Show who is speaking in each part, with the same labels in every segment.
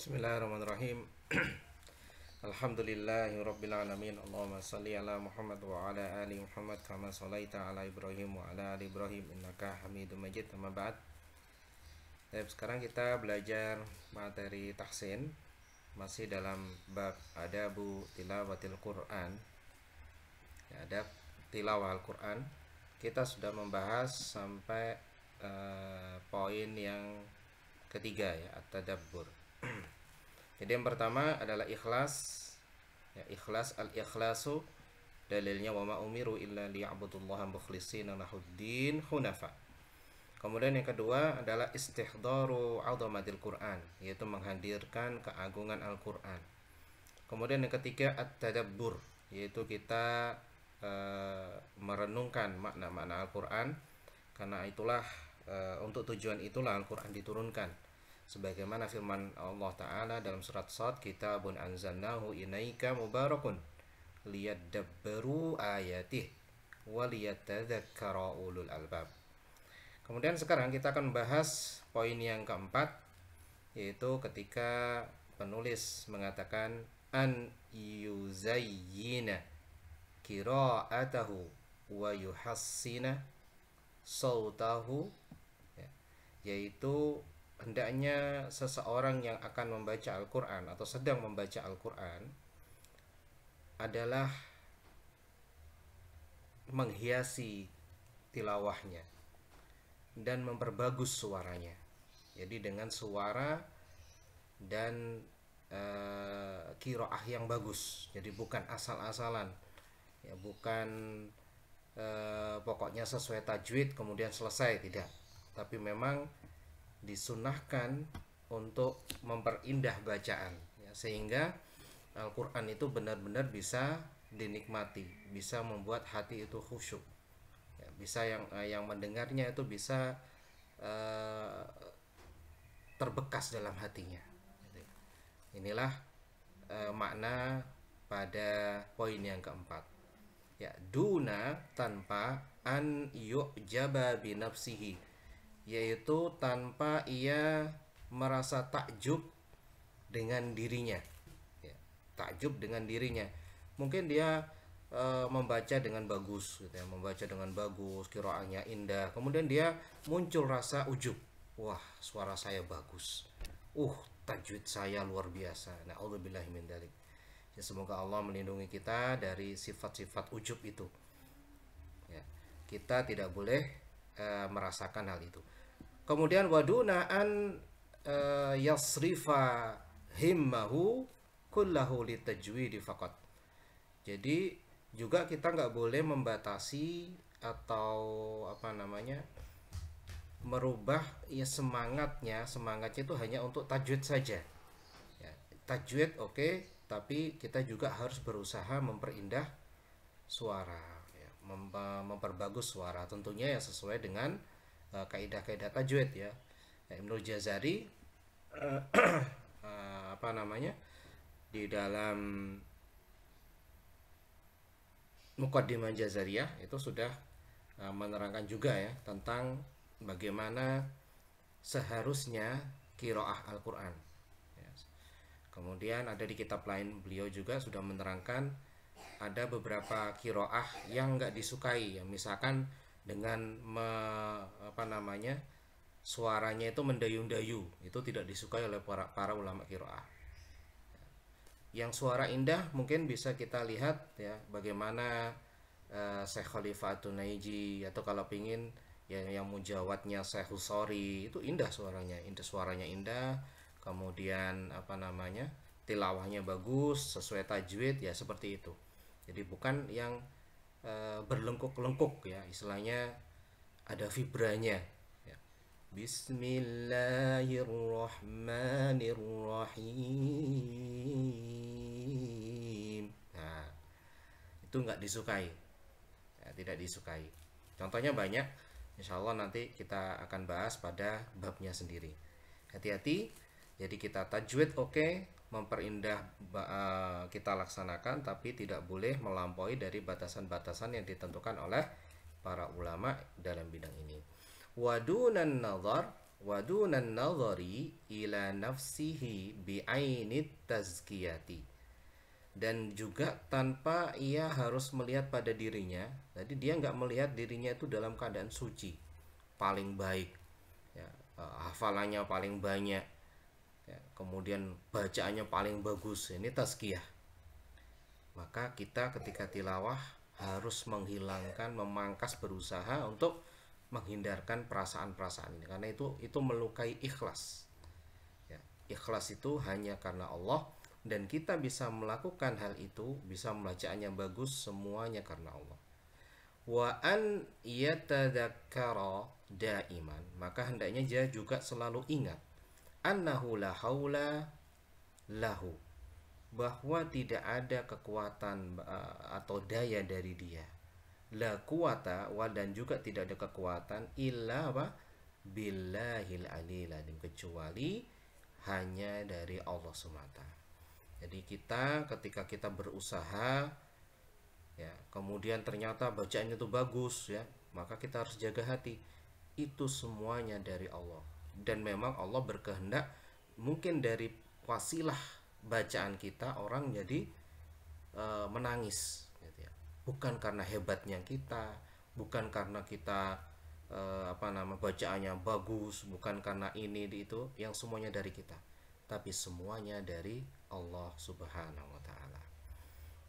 Speaker 1: Bismillahirrahmanirrahim. Alhamdulillahi rabbil alamin. Allahumma salli ala Muhammad wa ala ali Muhammad kama shalaita ala Ibrahim wa ala ali Ibrahim innaka Hamidum Majid. Amma ba'd. Baik, sekarang kita belajar materi tahsin masih dalam bab adabu tilawatil Quran. Ya, adab tilawah Al-Quran. Kita sudah membahas sampai uh, poin yang ketiga ya, at-tadabbur jadi yang pertama adalah ikhlas. Ya, ikhlas al-ikhlasu dalilnya wa ma umiru illa liya'budullaha mukhlishina lahuddin hunafa. Kemudian yang kedua adalah istihdaru azamatil Quran, yaitu menghadirkan keagungan Al-Quran. Kemudian yang ketiga at-tadabbur, yaitu kita e, merenungkan makna-makna Al-Quran, karena itulah e, untuk tujuan itulah Al-Quran diturunkan sebagaimana firman Allah taala dalam surat Sad kitabun anzalnahu inaika mubarakun liyadabbaru ayatih waliyatadzakkara ulul albab. Kemudian sekarang kita akan membahas poin yang keempat yaitu ketika penulis mengatakan an yuzayyina qira'atahu wa yuhassina sautahu ya, yaitu hendaknya seseorang yang akan membaca Al-Quran atau sedang membaca Al-Quran adalah menghiasi tilawahnya dan memperbagus suaranya. Jadi dengan suara dan e, kiroah yang bagus. Jadi bukan asal-asalan, ya bukan e, pokoknya sesuai tajwid kemudian selesai tidak. Tapi memang disunahkan untuk memperindah bacaan ya, sehingga Al-Quran itu benar-benar bisa dinikmati bisa membuat hati itu khusyuk ya, bisa yang eh, yang mendengarnya itu bisa uh, terbekas dalam hatinya inilah uh, makna pada poin yang keempat ya duna tanpa an yu'jaba binafsihi yaitu tanpa ia merasa takjub dengan dirinya. Ya, takjub dengan dirinya. Mungkin dia e, membaca dengan bagus, gitu ya, membaca dengan bagus, kiroannya indah. Kemudian dia muncul rasa ujub. Wah, suara saya bagus. Uh, tajwid saya luar biasa. nah min dalik. Ya, semoga Allah melindungi kita dari sifat-sifat ujub itu. Ya, kita tidak boleh Eh, merasakan hal itu. Kemudian wadunaan e, eh, yasrifa himmahu kullahu litajwidi faqat. Jadi juga kita nggak boleh membatasi atau apa namanya merubah ya semangatnya semangatnya itu hanya untuk tajwid saja ya, tajwid oke okay, tapi kita juga harus berusaha memperindah suara Eh, memperbagus suara tentunya ya sesuai dengan uh, eh, kaidah-kaidah tajwid ya. ya Ibnu Jazari uh, uh, apa namanya di dalam Mukaddimah Jazariyah itu sudah uh, menerangkan juga ya tentang bagaimana seharusnya kiroah Al-Quran. Kemudian ada di kitab lain beliau juga sudah menerangkan ada beberapa kiroah yang nggak disukai ya misalkan dengan me, apa namanya suaranya itu mendayu-dayu itu tidak disukai oleh para, para ulama kiroah yang suara indah mungkin bisa kita lihat ya bagaimana uh, eh, Syekh Khalifah Tunaiji atau kalau pingin ya yang mujawatnya Syekh Husori itu indah suaranya indah suaranya indah kemudian apa namanya tilawahnya bagus sesuai tajwid ya seperti itu jadi bukan yang e, berlengkuk-lengkuk ya istilahnya ada vibranya ya. Bismillahirrahmanirrahim nah itu nggak disukai ya, tidak disukai contohnya banyak insya Allah nanti kita akan bahas pada babnya sendiri hati-hati jadi kita tajwid oke okay, memperindah eh, kita laksanakan tapi tidak boleh melampaui dari batasan-batasan yang ditentukan oleh para ulama dalam bidang ini. Wadunan nazar wadunan nazari ila nafsihi bi'ainit tazkiyati dan juga tanpa ia harus melihat pada dirinya jadi dia nggak melihat dirinya itu dalam keadaan suci paling baik ya, eh, hafalannya paling banyak Ya, kemudian bacaannya paling bagus ini tazkiyah maka kita ketika tilawah harus menghilangkan memangkas berusaha untuk menghindarkan perasaan-perasaan ini karena itu itu melukai ikhlas ya, ikhlas itu hanya karena Allah dan kita bisa melakukan hal itu bisa membacanya bagus semuanya karena Allah wa an yatadakkara daiman maka hendaknya dia juga selalu ingat annahu la haula lahu bahwa tidak ada kekuatan eh, atau daya dari dia la kuwata wa dan juga tidak ada kekuatan illa apa billahil alil kecuali hanya dari Allah semata jadi kita ketika kita berusaha ya kemudian ternyata bacaannya itu bagus ya maka kita harus jaga hati itu semuanya dari Allah dan memang Allah berkehendak mungkin dari wasilah bacaan kita orang jadi e, menangis gitu ya. bukan karena hebatnya kita bukan karena kita e, apa nama bacaannya bagus bukan karena ini itu yang semuanya dari kita tapi semuanya dari Allah Subhanahu wa taala.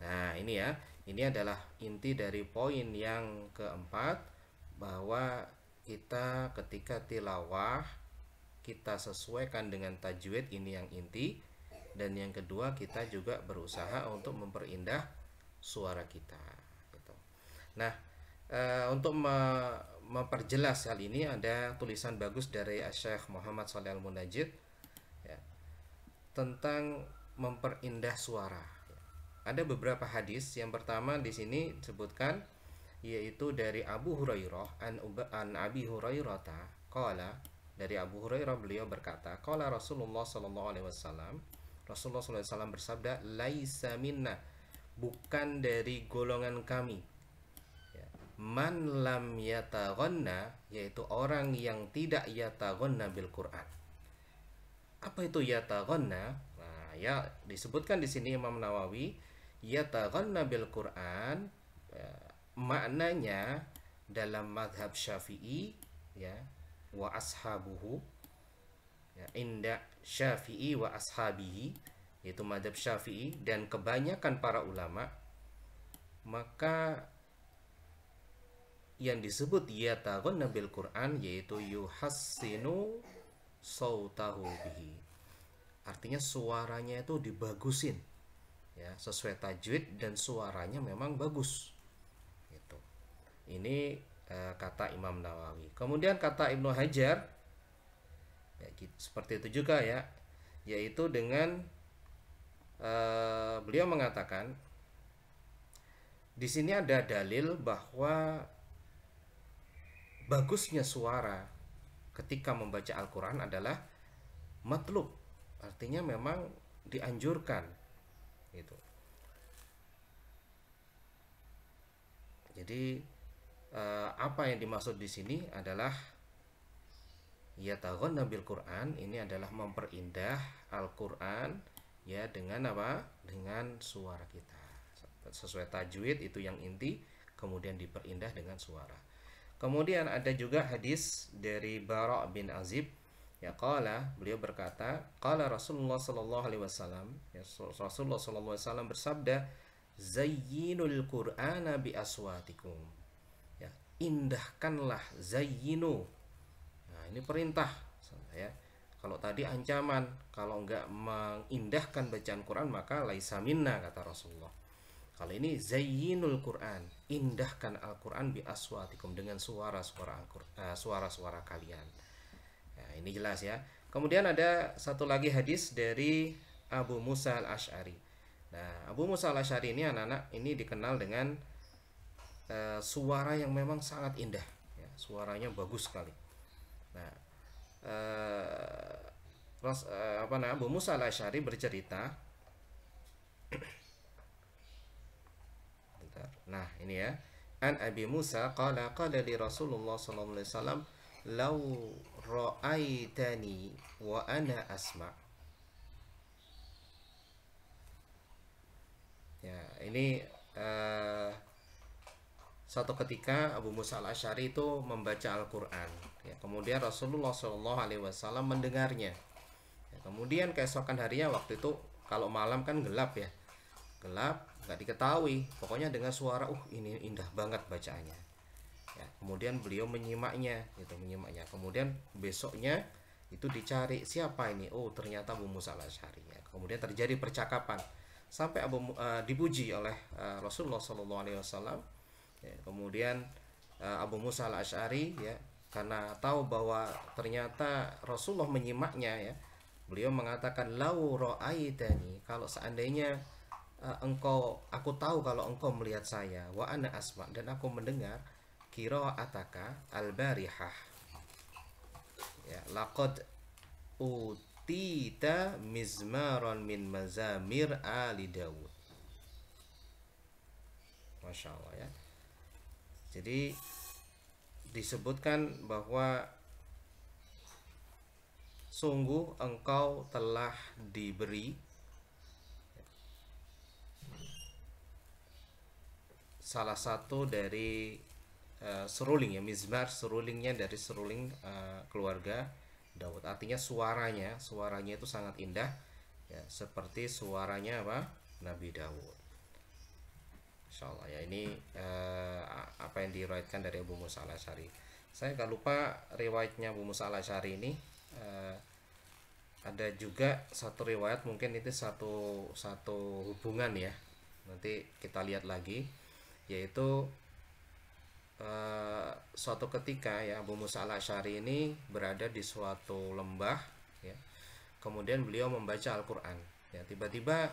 Speaker 1: Nah, ini ya. Ini adalah inti dari poin yang keempat bahwa kita ketika tilawah kita sesuaikan dengan tajwid ini yang inti dan yang kedua kita juga berusaha untuk memperindah suara kita gitu. nah e, untuk me memperjelas hal ini ada tulisan bagus dari Syekh Muhammad Saleh Al-Munajid ya, tentang memperindah suara ada beberapa hadis yang pertama di sini disebutkan yaitu dari Abu Hurairah an, an Abi Hurairah ta qala dari Abu Hurairah beliau berkata, "Qala Rasulullah sallallahu alaihi wasallam, Rasulullah sallallahu alaihi wasallam bersabda, "Laisa minna, bukan dari golongan kami." Ya. Man lam yataghonna, yaitu orang yang tidak yataghonna bil Quran. Apa itu yataghonna? Nah, ya disebutkan di sini Imam Nawawi, yataghonna bil Quran ya, maknanya dalam madhab Syafi'i ya wa ashabuhu ya, inda syafi'i wa ashabihi yaitu madhab syafi'i dan kebanyakan para ulama maka yang disebut yataghanna nabil Quran yaitu yuhassinu sautahu bihi. Artinya suaranya itu dibagusin. Ya, sesuai tajwid dan suaranya memang bagus. itu Ini Eh, kata Imam Nawawi. Kemudian kata Ibnu Hajar ya, seperti itu juga ya, yaitu dengan uh, beliau mengatakan di sini ada dalil bahwa bagusnya suara ketika membaca Al-Qur'an adalah matlub. Artinya memang dianjurkan itu. Jadi uh, apa yang dimaksud di sini adalah ya tahun nabil Quran ini adalah memperindah Al-Quran ya dengan apa dengan suara kita sesuai tajwid itu yang inti kemudian diperindah dengan suara kemudian ada juga hadis dari Barak bin Azib ya qala beliau berkata qala Rasulullah sallallahu alaihi wasallam ya Rasulullah sallallahu alaihi wasallam bersabda zayyinul qur'ana bi aswatikum indahkanlah zayyinu nah ini perintah ya kalau tadi ancaman kalau nggak mengindahkan bacaan Quran maka laisa minna kata Rasulullah kalau ini zayyinul Quran indahkan Al-Quran bi aswatikum dengan suara-suara eh, suara-suara kalian nah, ini jelas ya kemudian ada satu lagi hadis dari Abu Musa al Ashari nah Abu Musa al Ashari ini anak-anak ini dikenal dengan Eh, suara yang memang sangat indah ya, suaranya bagus sekali nah uh, eh, Ras, uh, eh, apa namanya Abu Musa al Ashari bercerita Bentar. nah ini ya an Abi Musa qala qala li Rasulullah sallallahu alaihi wasallam law ra'aitani wa ana asma' ya ini satu ketika Abu Musa al Ashari itu membaca Al-Quran. Ya, kemudian Rasulullah Shallallahu Alaihi Wasallam mendengarnya. Ya, kemudian keesokan harinya waktu itu kalau malam kan gelap ya, gelap nggak diketahui. Pokoknya dengan suara, uh ini indah banget bacaannya. Ya, kemudian beliau menyimaknya, itu menyimaknya. Kemudian besoknya itu dicari siapa ini? Oh ternyata Abu Musa al Ashari. Ya, kemudian terjadi percakapan sampai Abu uh, dipuji oleh uh, Rasulullah Shallallahu Alaihi Wasallam Ya, kemudian eh, Abu Musa al Ashari ya karena tahu bahwa ternyata Rasulullah menyimaknya ya beliau mengatakan lau ro'aitani kalau seandainya uh, engkau aku tahu kalau engkau melihat saya wa ana asma dan aku mendengar kiro ataka al barihah ya laqad utita mizmaron min mazamir ali daud masya Allah ya jadi disebutkan bahwa sungguh engkau telah diberi salah satu dari uh, seruling ya mizmar serulingnya dari seruling uh, keluarga Daud artinya suaranya suaranya itu sangat indah ya seperti suaranya apa Nabi Daud Insya Allah ya ini eh, apa yang diriwayatkan dari Abu Musa al asyari saya nggak lupa riwayatnya Abu Musa al asyari ini eh, ada juga satu riwayat mungkin itu satu satu hubungan ya nanti kita lihat lagi yaitu eh, suatu ketika ya Abu Musa al asyari ini berada di suatu lembah ya kemudian beliau membaca Al-Quran ya tiba-tiba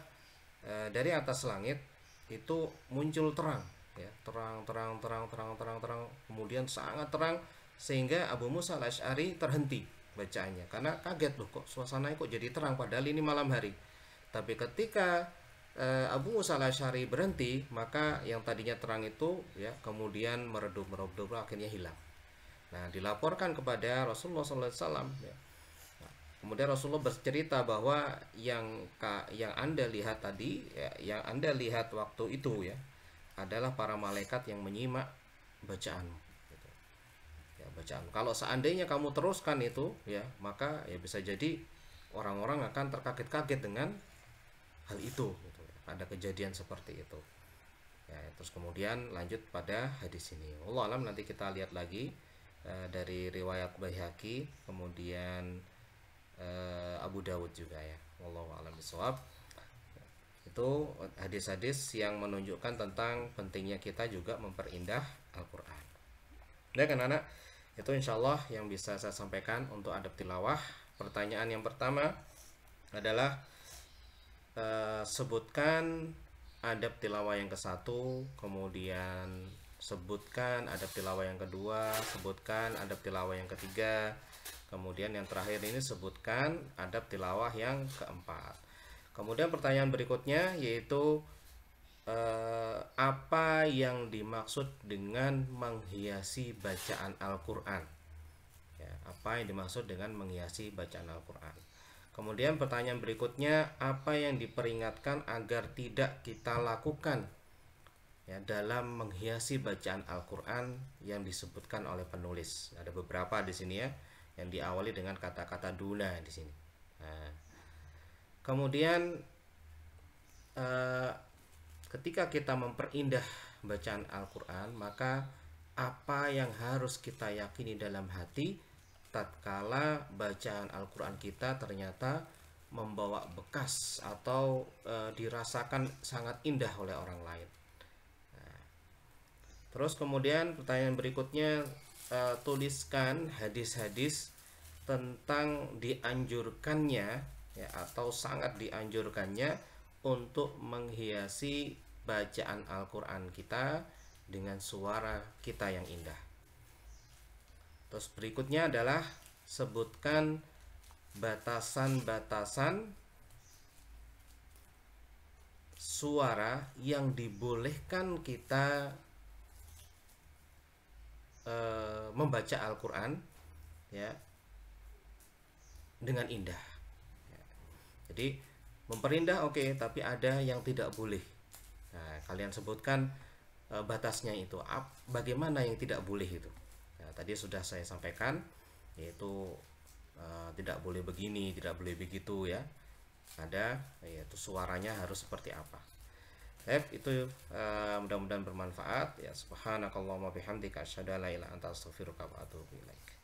Speaker 1: eh, dari atas langit itu muncul terang ya terang terang terang terang terang terang kemudian sangat terang sehingga Abu Musa al Ashari terhenti bacaannya karena kaget loh kok suasana kok jadi terang padahal ini malam hari tapi ketika eh, Abu Musa al Ashari berhenti maka yang tadinya terang itu ya kemudian meredup meredup akhirnya hilang nah dilaporkan kepada Rasulullah SAW ya, Kemudian Rasulullah bercerita bahwa yang yang Anda lihat tadi, ya, yang Anda lihat waktu itu ya, adalah para malaikat yang menyimak bacaanmu. Gitu. Ya, bacaan. Kalau seandainya kamu teruskan itu, ya, maka ya bisa jadi orang-orang akan terkaget-kaget dengan hal itu. Gitu. Ya. Ada kejadian seperti itu. Ya, terus kemudian lanjut pada hadis ini. Allah alam nanti kita lihat lagi eh, dari riwayat Baihaqi, kemudian uh, Abu Dawud juga ya wallahu a'lam bisawab itu hadis-hadis yang menunjukkan tentang pentingnya kita juga memperindah Al-Qur'an. Ya kan anak itu insya Allah yang bisa saya sampaikan untuk adab tilawah. Pertanyaan yang pertama adalah e, sebutkan adab tilawah yang ke satu, kemudian sebutkan adab tilawah yang kedua, sebutkan adab tilawah yang ketiga, Kemudian yang terakhir ini sebutkan adab tilawah yang keempat. Kemudian pertanyaan berikutnya yaitu eh, apa yang dimaksud dengan menghiasi bacaan Al-Qur'an? Ya, apa yang dimaksud dengan menghiasi bacaan Al-Qur'an? Kemudian pertanyaan berikutnya apa yang diperingatkan agar tidak kita lakukan ya dalam menghiasi bacaan Al-Qur'an yang disebutkan oleh penulis. Ada beberapa di sini ya yang diawali dengan kata-kata duna di sini. Nah, kemudian uh, ketika kita memperindah bacaan Al-Qur'an, maka apa yang harus kita yakini dalam hati tatkala bacaan Al-Qur'an kita ternyata membawa bekas atau e, dirasakan sangat indah oleh orang lain. Nah, terus kemudian pertanyaan berikutnya uh, tuliskan hadis-hadis tentang dianjurkannya ya atau sangat dianjurkannya untuk menghiasi bacaan Al-Qur'an kita dengan suara kita yang indah. Terus berikutnya adalah sebutkan batasan-batasan suara yang dibolehkan kita Eh, membaca Al-Quran ya dengan indah. Ya. Jadi memperindah oke, okay, tapi ada yang tidak boleh. Nah, kalian sebutkan e, batasnya itu. Ap, bagaimana yang tidak boleh itu? Nah, tadi sudah saya sampaikan yaitu e, tidak boleh begini, tidak boleh begitu ya. Ada yaitu suaranya harus seperti apa. F itu uh, mudah-mudahan bermanfaat ya subhanakallahumma bihamdika asyhadu an la ilaha anta astaghfiruka wa atubu ilaik